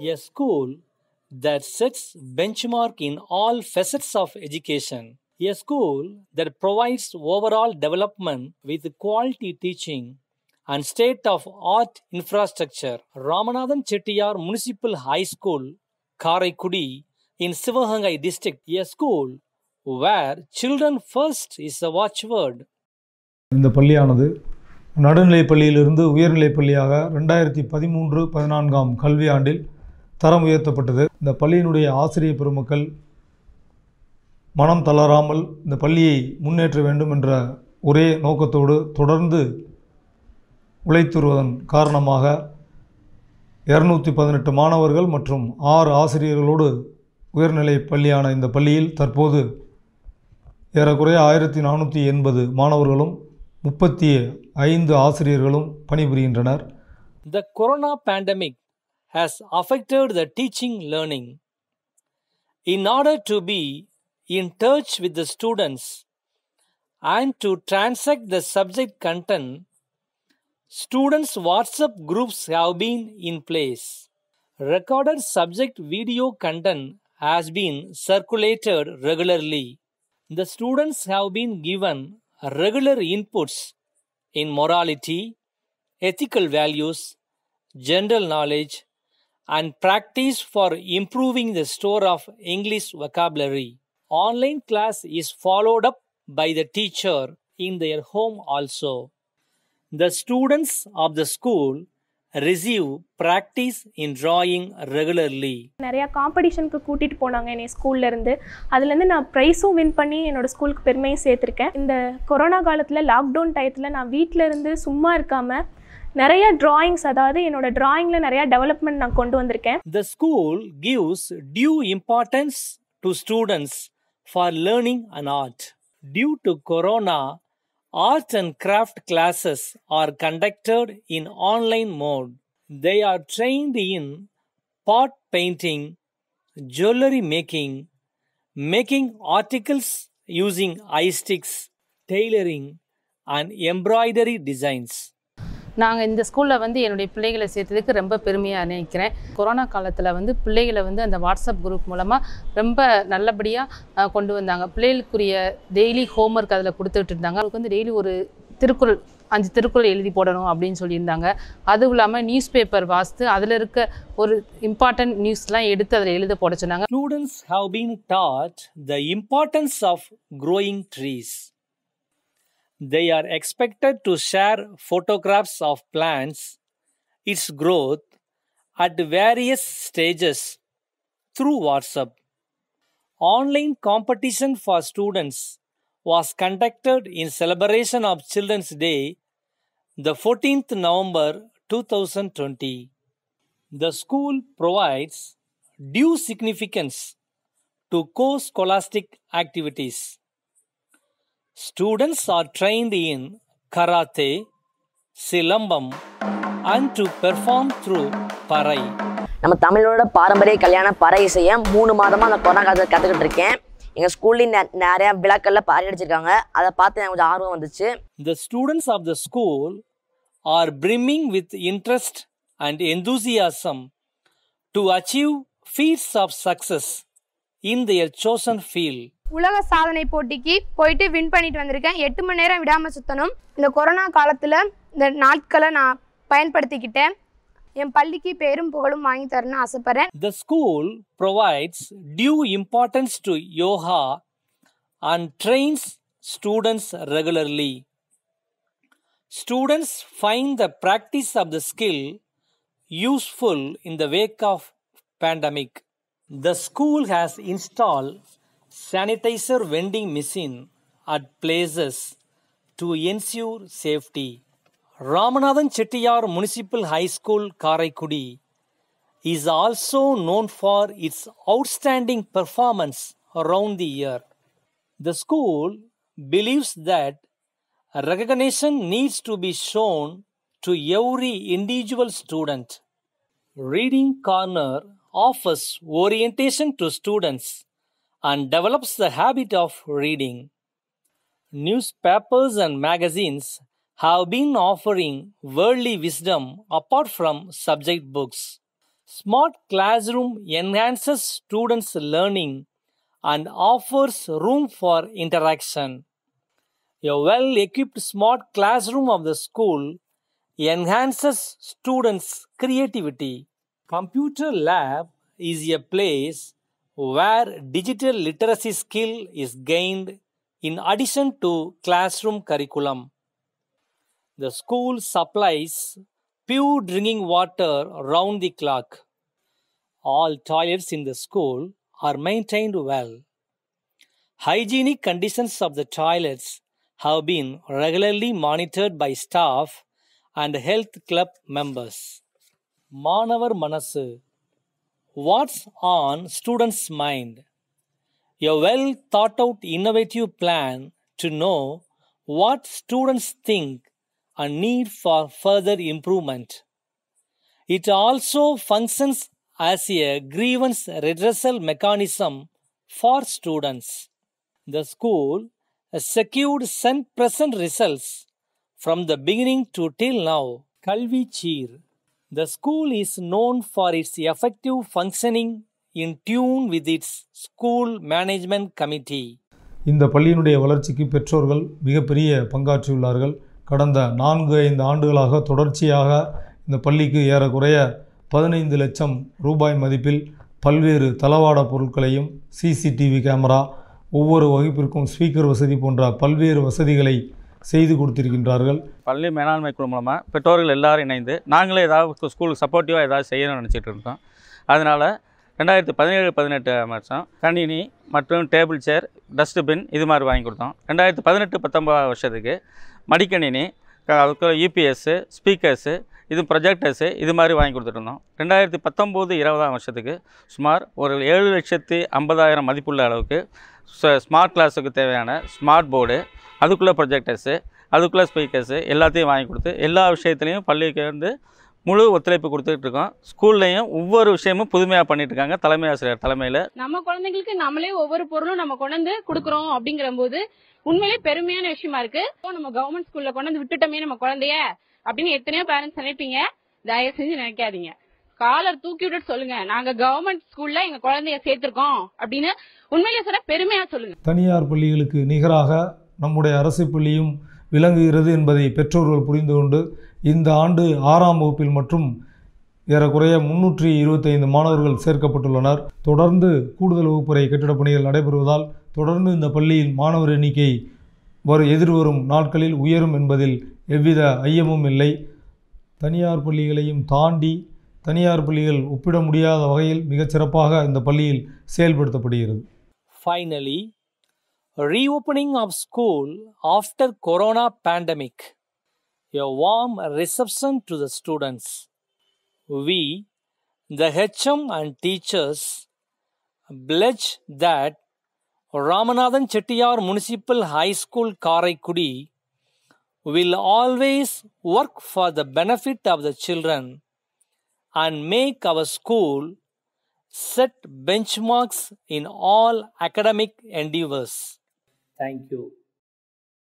A school that sets benchmark in all facets of education. A school that provides overall development with quality teaching and state of art infrastructure. Ramanathan Chettiar Municipal High School, Karaikudi, in Sivahangai district, a school where children first is the watchword. In the நடுநிலைப் பள்ளியிலிருந்து உயர்நிலைப் பள்ளியாக ரெண்டாயிரத்தி பதிமூன்று பதினான்காம் கல்வியாண்டில் தரம் உயர்த்தப்பட்டது இந்த பள்ளியினுடைய ஆசிரிய பெருமக்கள் மனம் தளராமல் இந்த பள்ளியை முன்னேற்ற வேண்டும் என்ற ஒரே நோக்கத்தோடு தொடர்ந்து உழைத்துருவதன் காரணமாக இரநூத்தி பதினெட்டு மாணவர்கள் மற்றும் ஆறு ஆசிரியர்களோடு உயர்நிலை பள்ளியான இந்த பள்ளியில் தற்போது ஏறக்குறைய ஆயிரத்தி நானூற்றி எண்பது மாணவர்களும் முப்பத்தி ஐந்து ஆசிரியர்களும் பணிபுரிகின்றனர் இந்த corona pandemic has affected the teaching learning. In order to be in touch with the students and to transact the subject content, students' WhatsApp groups have been in place. Recorded subject video content has been circulated regularly. The students have been given regular inputs in morality, ethical values, general knowledge, and practice for improving the store of English vocabulary. Online class is followed up by the teacher in their home also. The students of the school receive practice in drawing regularly நிறையா காம்படிஷனுக்கு கூட்டிகிட்டு போனாங்க என்னை அதுல அதுலேருந்து நான் ப்ரைஸும் win பண்ணி என்னோடய ஸ்கூலுக்கு பெருமையும் சேர்த்துருக்கேன் இந்த கொரோனா காலத்தில் லாக்டவுன் டயத்துல நான் வீட்டில் இருந்து சும்மா இருக்காமல் நிறைய டிராயிங்ஸ் அதாவது என்னோட டிராயிங்ல நிறைய டெவலப்மெண்ட் நான் கொண்டு வந்திருக்கேன் the school gives due importance to students for learning and art due to corona Art and craft classes are conducted in online mode. They are trained in pot painting, jewelry making, making articles using eye sticks, tailoring, and embroidery designs. நாங்கள் இந்த ஸ்கூலில் வந்து என்னுடைய பிள்ளைகளை சேர்த்ததுக்கு ரொம்ப பெருமையாக நினைக்கிறேன் கொரோனா காலத்தில் வந்து பிள்ளைகளை வந்து அந்த வாட்ஸ்அப் குரூப் மூலமாக ரொம்ப நல்லபடியாக கொண்டு வந்தாங்க பிள்ளைகளுக்குரிய டெய்லி ஹோம் ஒர்க் அதில் கொடுத்துட்டு இருந்தாங்க அவங்களுக்கு வந்து டெய்லி ஒரு திருக்குறள் அஞ்சு திருக்குறள் எழுதி போடணும் அப்படின்னு சொல்லியிருந்தாங்க அதுவும் இல்லாமல் நியூஸ் பேப்பர் வாசித்து அதில் இருக்க ஒரு இம்பார்ட்டன்ட் நியூஸ்லாம் எடுத்து அதில் எழுத போட சொன்னாங்க students have been taught the importance of growing trees They are expected to share photographs of plants, its growth, at various stages through WhatsApp. Online competition for students was conducted in celebration of Children's Day, the 14th November 2020. The school provides due significance to co scholastic activities. Students are trained in karate silambam and to perform through parai நம்ம தமிழோட பாரம்பரிய கல்யாண பறை இசையை மூணு மாதமாக அந்த corona காலத்தில் கற்றுக்கிட்டு இருக்கேன் எங்கள் ஸ்கூல்லையும் நிறையா விளக்கெல்லாம் பாறை அடிச்சிருக்காங்க அதை பார்த்து எனக்கு கொஞ்சம் ஆர்வம் வந்துச்சு the students of the school are brimming with interest and enthusiasm to achieve feats of success in their chosen field உலக சாதனை போட்டிக்கு போயிட்டு வின் பண்ணிட்டு வந்திருக்கேன் எட்டு மணி நேரம் விடாமல் சுத்தணும் இந்த கொரோனா காலத்தில் இந்த நாட்களை நான் பயன்படுத்திக்கிட்டேன் என் பள்ளிக்கு பேரும் புகழும் வாங்கி தரணும்னு ஆசைப்படுறேன் the school provides due importance to yoga and trains students regularly students find the practice of the skill useful in the wake of pandemic the school has install sanitizer vending machine at places to ensure safety. Ramanathan Chettiyar Municipal High School, Karaikudi, is also known for its outstanding performance around the year. The school believes that recognition needs to be shown to every individual student. Reading Corner offers orientation to students and develops the habit of reading. Newspapers and magazines have been offering worldly wisdom apart from subject books. Smart Classroom enhances students' learning and offers room for interaction. A well equipped smart classroom of the school enhances students' creativity. Computer lab is a place where digital literacy skill is gained in addition to classroom curriculum. The school supplies pure drinking water round the clock. All toilets in the school are maintained well. Hygienic conditions of the toilets have been regularly monitored by staff and health club members. மாணவர் மனசு what's on students' mind. A well thought out innovative plan to know what students think and need for further improvement. It also functions as a grievance redressal mechanism for students. The school has secured sent present results from the beginning to till now. Kalvi Cheer The school is known for its effective functioning in tune with its school management committee. இந்த பள்ளியினுடைய வளர்ச்சிக்கு பெற்றோர்கள் மிகப்பெரிய பங்காற்றியுள்ளார்கள் கடந்த நான்கு ஐந்து ஆண்டுகளாக தொடர்ச்சியாக இந்த பள்ளிக்கு ஏறக்குறைய பதினைந்து லட்சம் ரூபாய் மதிப்பில் பல்வேறு தளவாட பொருட்களையும் சிசிடிவி கேமரா ஒவ்வொரு வகுப்பிற்கும் ஸ்பீக்கர் வசதி போன்ற பல்வேறு வசதிகளை செய்து கொடுத்திருக்கின்றார்கள் பள்ளி மேலாண்மை குழு மூலமாக பெற்றோர்கள் எல்லாரும் இணைந்து நாங்களே ஏதாவது ஸ்கூலுக்கு சப்போர்ட்டிவாக ஏதாவது செய்யணும்னு நினச்சிட்டு இருக்கோம் அதனால் ரெண்டாயிரத்தி பதினேழு பதினெட்டு வருஷம் கணினி மற்றும் டேபிள் சேர் டஸ்ட்பின் இது மாதிரி வாங்கி கொடுத்தோம் ரெண்டாயிரத்தி பதினெட்டு பத்தொம்பது வருஷத்துக்கு மடிக்கணினி அதுக்கு யூபிஎஸ்ஸு e ஸ்பீக்கர்ஸு இது ப்ரொஜெக்டர்ஸு இது மாதிரி வாங்கி கொடுத்துட்ருந்தோம் ரெண்டாயிரத்தி பத்தொம்போது இருபதாம் வருஷத்துக்கு சுமார் ஒரு ஏழு லட்சத்தி ஐம்பதாயிரம் மதிப்புள்ள அளவுக்கு ஸ்மார்ட் கிளாஸுக்கு தேவையான ஸ்மார்ட் போர்டு அதுக்குள்ளே ப்ரொஜெக்டர்ஸு அதுக்குள்ளே ஸ்பீக்கர்ஸு எல்லாத்தையும் வாங்கி கொடுத்து எல்லா விஷயத்துலையும் பள்ளிக்கு வந்து முழு ஒத்துழைப்பு கொடுத்துட்டு இருக்கோம் ஸ்கூல்லையும் ஒவ்வொரு விஷயமும் புதுமையாக பண்ணிட்டு இருக்காங்க தலைமை ஆசிரியர் தலைமையில் நம்ம குழந்தைங்களுக்கு நம்மளே ஒவ்வொரு பொருளும் நம்ம கொண்டு கொடுக்குறோம் அப்படிங்கிற போது உண்மையிலே பெருமையான விஷயமா இருக்கு நம்ம கவர்மெண்ட் ஸ்கூல்ல கொண்டு வந்து விட்டுட்டோமே நம்ம குழந்தைய அப்படின்னு எத்தனையோ பேரண்ட்ஸ் நினைப்பீங்க தயவு செஞ்சு நினைக்காதீங்க காலர் தூக்கி விட்டு சொல்லுங்க நாங்க கவர்மெண்ட் ஸ்கூல்ல எங்க குழந்தைய சேர்த்திருக்கோம் அப்படின்னு உண்மையிலேயே சொன்ன பெருமையா சொல்லுங்க தனியார் பள்ளிகளுக்கு நிகராக நம்முடைய அரசு பள்ளியும் விளங்குகிறது என்பதை பெற்றோர்கள் புரிந்து கொண்டு இந்த ஆண்டு ஆறாம் வகுப்பில் மற்றும் ஏறக்குறைய முன்னூற்றி இருபத்தைந்து மாணவர்கள் சேர்க்கப்பட்டுள்ளனர் தொடர்ந்து கூடுதல் வகுப்புறை கட்டிடப் பணிகள் நடைபெறுவதால் தொடர்ந்து இந்த பள்ளியில் மாணவர் எண்ணிக்கை வரும் எதிர்வரும் நாட்களில் உயரும் என்பதில் எவ்வித ஐயமும் இல்லை தனியார் பள்ளிகளையும் தாண்டி Finally, reopening of school after corona pandemic a warm reception to the students we the hm and teachers pledge that ramanathan chettiar municipal high school Karikudi will always work for the benefit of the children and make our school set benchmarks in all academic endeavors. Thank you.